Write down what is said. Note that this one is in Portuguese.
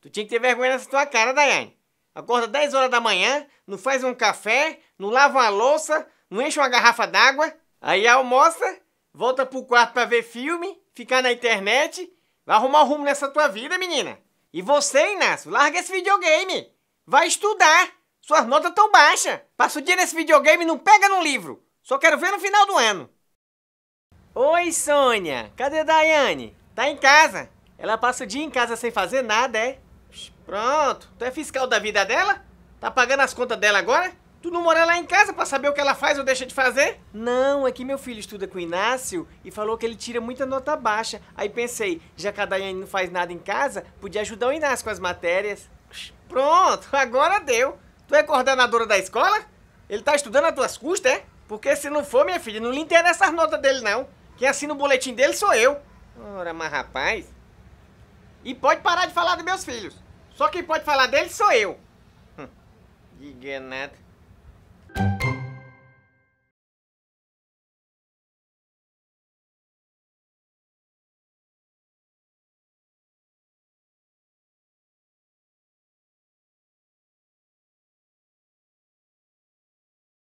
Tu tinha que ter vergonha nessa tua cara, Daiane. Acorda 10 horas da manhã, não faz um café, não lava uma louça, não enche uma garrafa d'água, aí almoça, volta pro quarto pra ver filme, ficar na internet, vai arrumar rumo nessa tua vida, menina. E você, Inácio, larga esse videogame. Vai estudar. Suas notas tão baixas. Passa o dia nesse videogame e não pega no livro. Só quero ver no final do ano. Oi, Sônia. Cadê a Daiane? Tá em casa. Ela passa o dia em casa sem fazer nada, é? Pronto, tu é fiscal da vida dela? Tá pagando as contas dela agora? Tu não mora lá em casa para saber o que ela faz ou deixa de fazer? Não, é que meu filho estuda com o Inácio e falou que ele tira muita nota baixa. Aí pensei, já que a Dayane não faz nada em casa, podia ajudar o Inácio com as matérias. Pronto, agora deu. Tu é coordenadora da escola? Ele tá estudando às tuas custas, é? Porque se não for, minha filha, não lhe interessa as notas dele, não. Quem assina o boletim dele sou eu. Ora, mas rapaz... E pode parar de falar dos meus filhos. Só quem pode falar deles sou eu. Diga nada.